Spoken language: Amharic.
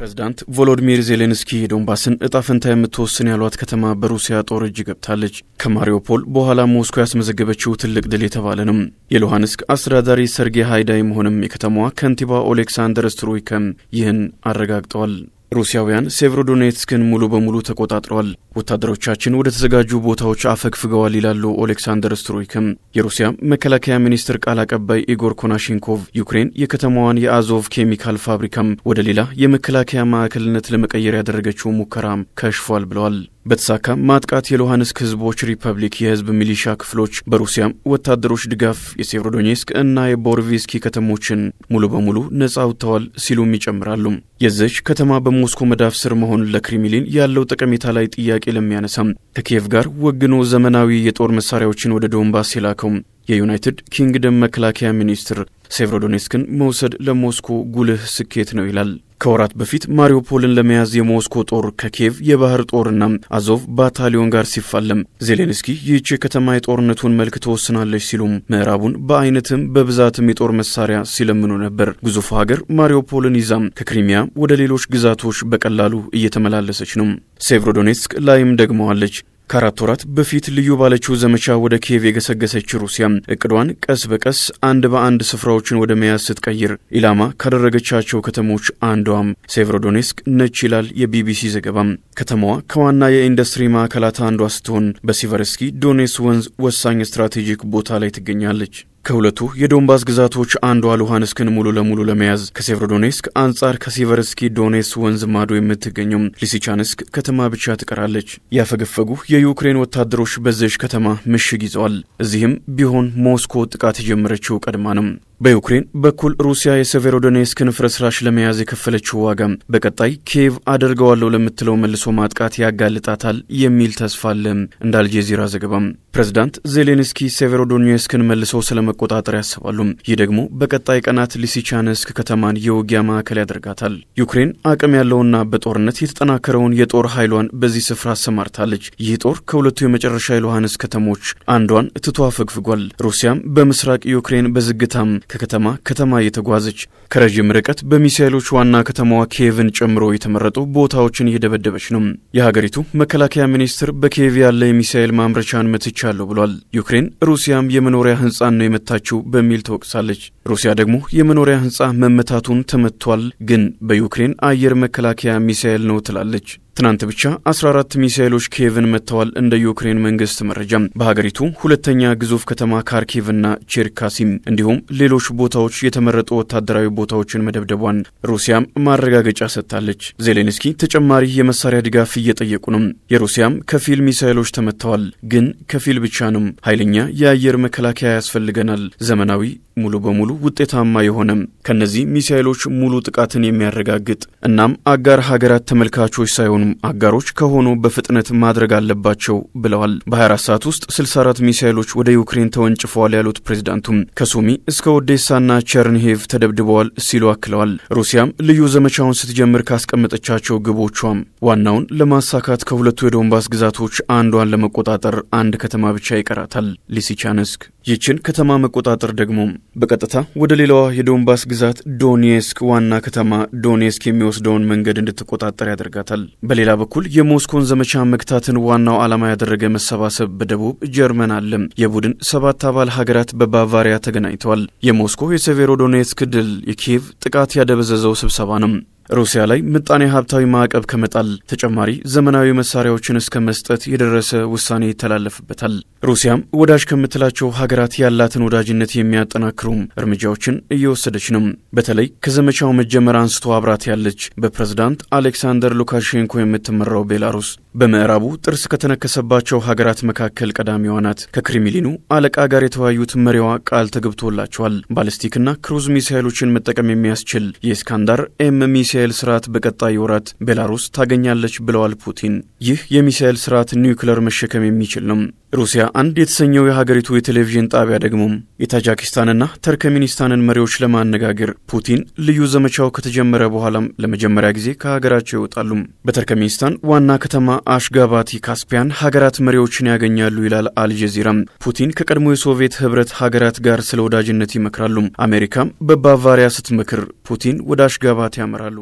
ፕሬዚዳንት ቮሎዲሚር ዜሌንስኪ የዶንባስን እጣ ፈንታ የምትወስን ያሏት ከተማ በሩሲያ ጦር እጅ ገብታለች። ከማሪዮፖል በኋላ ሞስኮ ያስመዘገበችው ትልቅ ድል የተባለ ነው። የሉሃንስክ አስተዳዳሪ ሰርጌ ሃይዳይም ሆንም የከተማዋ ከንቲባ ኦሌክሳንደር ስትሩይከም ይህን አረጋግጠዋል። ሩሲያውያን ሴቭሮዶኔትስክን ሙሉ በሙሉ ተቆጣጥረዋል፣ ወታደሮቻችን ወደ ተዘጋጁ ቦታዎች አፈግፍገዋል ይላሉ ኦሌክሳንደር ስትሮይክም። የሩሲያ መከላከያ ሚኒስትር ቃል አቀባይ ኢጎር ኮናሽንኮቭ ዩክሬን የከተማዋን የአዞቭ ኬሚካል ፋብሪካም ወደ ሌላ የመከላከያ ማዕከልነት ለመቀየር ያደረገችው ሙከራም ከሽፏል ብለዋል። በተሳካ ማጥቃት የሉሃንስክ ህዝቦች ሪፐብሊክ የህዝብ ሚሊሻ ክፍሎች በሩሲያም ወታደሮች ድጋፍ የሴቭሮዶኔስክ እና የቦርቪስኪ ከተሞችን ሙሉ በሙሉ ነጻ አውጥተዋል ሲሉም ይጨምራሉ። የዚች ከተማ በሞስኮ መዳፍ ስር መሆን ለክሬምሊን ያለው ጠቀሜታ ላይ ጥያቄ ለሚያነሳም ከኪየቭ ጋር ወግኖ ዘመናዊ የጦር መሳሪያዎችን ወደ ዶንባስ የላከው የዩናይትድ ኪንግደም መከላከያ ሚኒስትር ሴቭሮዶኔስክን መውሰድ ለሞስኮ ጉልህ ስኬት ነው ይላል። ከወራት በፊት ማሪውፖልን ለመያዝ የሞስኮ ጦር ከኪየቭ የባህር ጦርና አዞቭ ባታሊዮን ጋር ሲፋለም ዜሌንስኪ ይህች ከተማ የጦርነቱን መልክ ትወስናለች ሲሉም ምዕራቡን በአይነትም በብዛትም የጦር መሳሪያ ሲለምኑ ነበር። ግዙፉ ሀገር ማሪውፖልን ይዛም ከክሪሚያ ወደ ሌሎች ግዛቶች በቀላሉ እየተመላለሰች ነው። ሴቭሮዶኔስክ ላይም ደግመዋለች። ከአራት ወራት በፊት ልዩ ባለችው ዘመቻ ወደ ኪየቭ የገሰገሰች ሩሲያ እቅዷን ቀስ በቀስ አንድ በአንድ ስፍራዎችን ወደ መያዝ ስትቀይር ኢላማ ካደረገቻቸው ከተሞች አንዷም ሴቭሮዶኔስክ ነች ይላል የቢቢሲ ዘገባ። ከተማዋ ከዋና የኢንዱስትሪ ማዕከላት አንዷ ስትሆን በሲቨርስኪ ዶኔስ ወንዝ ወሳኝ ስትራቴጂክ ቦታ ላይ ትገኛለች። ከሁለቱ የዶንባስ ግዛቶች አንዷ ሉሃንስክን ሙሉ ለሙሉ ለመያዝ ከሴቭሮዶኔስክ አንጻር ከሲቨርስኪ ዶኔስ ወንዝ ማዶ የምትገኘው ሊሲቻንስክ ከተማ ብቻ ትቀራለች። ያፈገፈጉ የዩክሬን ወታደሮች በዘሽ ከተማ ምሽግ ይዘዋል። እዚህም ቢሆን ሞስኮ ጥቃት የጀመረችው ቀድማ ነው። በዩክሬን በኩል ሩሲያ የሴቬሮዶኔስክን ፍርስራሽ ለመያዝ የከፈለችው ዋጋም በቀጣይ ኪየቭ አደርገዋለሁ ለምትለው መልሶ ማጥቃት ያጋልጣታል የሚል ተስፋ አለ። እንደ አልጄዚራ ዘገባም ፕሬዝዳንት ዜሌንስኪ ሴቬሮዶኔስክን መልሰው ስለመቆጣጠር ያስባሉ። ይህ ደግሞ በቀጣይ ቀናት ሊሲቻነስክ ከተማን የውጊያ ማዕከል ያደርጋታል። ዩክሬን አቅም ያለውና በጦርነት የተጠናከረውን የጦር ኃይሏን በዚህ ስፍራ አሰማርታለች። ይህ ጦር ከሁለቱ የመጨረሻ የሉሃንስክ ከተሞች አንዷን ትቶ አፈግፍጓል። ሩሲያም በምስራቅ ዩክሬን በዝግታም ከከተማ ከተማ እየተጓዘች ከረዥም ርቀት በሚሳይሎች ዋና ከተማዋ ኪየቭን ጨምሮ የተመረጡ ቦታዎችን እየደበደበች ነው። የሀገሪቱ መከላከያ ሚኒስትር በኪየቭ ያለ የሚሳይል ማምረቻን መትቻለሁ ብሏል። ዩክሬን ሩሲያም የመኖሪያ ህንፃን ነው የመታችው በሚል ተወቅሳለች። ሩሲያ ደግሞ የመኖሪያ ህንፃ መመታቱን ተመቷል፣ ግን በዩክሬን አየር መከላከያ ሚሳይል ነው ትላለች። ትናንት ብቻ 14 ሚሳኤሎች ኪየቭን መጥተዋል። እንደ ዩክሬን መንግስት መረጃ በሀገሪቱ ሁለተኛ ግዙፍ ከተማ ካርኪቭና ቼርካሲም እንዲሁም ሌሎች ቦታዎች የተመረጡ ወታደራዊ ቦታዎችን መደብደቧን ሩሲያም ማረጋገጫ ሰጥታለች። ዜሌንስኪ ተጨማሪ የመሳሪያ ድጋፍ እየጠየቁ ነው። የሩሲያም ከፊል ሚሳኤሎች ተመትተዋል፣ ግን ከፊል ብቻ ነው። ኃይለኛ የአየር መከላከያ ያስፈልገናል፣ ዘመናዊ ሙሉ በሙሉ ውጤታማ የሆነ ከነዚህ ሚሳኤሎች ሙሉ ጥቃትን የሚያረጋግጥ እናም አጋር ሀገራት ተመልካቾች ሳይሆኑ ሁለቱም አጋሮች ከሆኑ በፍጥነት ማድረግ አለባቸው ብለዋል። በ24 ሰዓት ውስጥ 64 ሚሳይሎች ወደ ዩክሬን ተወንጭፈዋል ያሉት ፕሬዚዳንቱም ከሱሚ እስከ ኦዴሳና ቸርንሄቭ ተደብድበዋል ሲሉ አክለዋል። ሩሲያም ልዩ ዘመቻውን ስትጀምር ካስቀመጠቻቸው ግቦቿም ዋናውን ለማሳካት ከሁለቱ የዶንባስ ግዛቶች አንዷን ለመቆጣጠር አንድ ከተማ ብቻ ይቀራታል። ሊሲቻንስክ ይችን ከተማ መቆጣጠር ደግሞ በቀጥታ ወደ ሌላዋ የዶንባስ ግዛት ዶኔስክ ዋና ከተማ ዶኔስክ የሚወስደውን መንገድ እንድትቆጣጠር ያደርጋታል። በሌላ በኩል የሞስኮን ዘመቻ መግታትን ዋናው ዓላማ ያደረገ መሰባሰብ በደቡብ ጀርመን አለም የቡድን ሰባት አባል ሀገራት በባቫሪያ ተገናኝተዋል። የሞስኮ የሴቬሮ ዶኔስክ ድል የኪየቭ ጥቃት ያደበዘዘው ስብሰባ ነው። ሩሲያ ላይ ምጣኔ ሀብታዊ ማዕቀብ ከመጣል ተጨማሪ ዘመናዊ መሳሪያዎችን እስከ መስጠት የደረሰ ውሳኔ ይተላለፍበታል። ሩሲያም ወዳጅ ከምትላቸው ሀገራት ያላትን ወዳጅነት የሚያጠናክሩም እርምጃዎችን እየወሰደች ነው። በተለይ ከዘመቻው መጀመር አንስቶ አብራት ያለች በፕሬዝዳንት አሌክሳንደር ሉካሼንኮ የምትመራው ቤላሩስ በምዕራቡ ጥርስ ከተነከሰባቸው ሀገራት መካከል ቀዳሚዋ ናት። ከክሪምሊኑ አለቃ ጋር የተወያዩት መሪዋ ቃል ተገብቶላቸዋል። ባለስቲክና ክሩዝ ሚሳይሎችን መጠቀም የሚያስችል የእስካንዳር ኤም ሚሳይል ስርዓት በቀጣይ ወራት ቤላሩስ ታገኛለች ብለዋል ፑቲን። ይህ የሚሳይል ስርዓት ኒውክለር መሸከም የሚችል ነው። ሩሲያ አንድ የተሰኘው የሀገሪቱ የቴሌቪዥን ጣቢያ ደግሞ የታጃኪስታንና ተርከሚኒስታንን መሪዎች ለማነጋገር ፑቲን ልዩ ዘመቻው ከተጀመረ በኋላም ለመጀመሪያ ጊዜ ከሀገራቸው ይወጣሉ። በተርከሚኒስታን ዋና ከተማ አሽጋባቲ ካስፒያን ሀገራት መሪዎችን ያገኛሉ ይላል አልጀዚራ ፑቲን ከቀድሞ የሶቪየት ህብረት ሀገራት ጋር ስለ ወዳጅነት ይመክራሉ። አሜሪካም በባቫሪያ ስትመክር ፑቲን ወደ አሽጋባቲ ያመራሉ።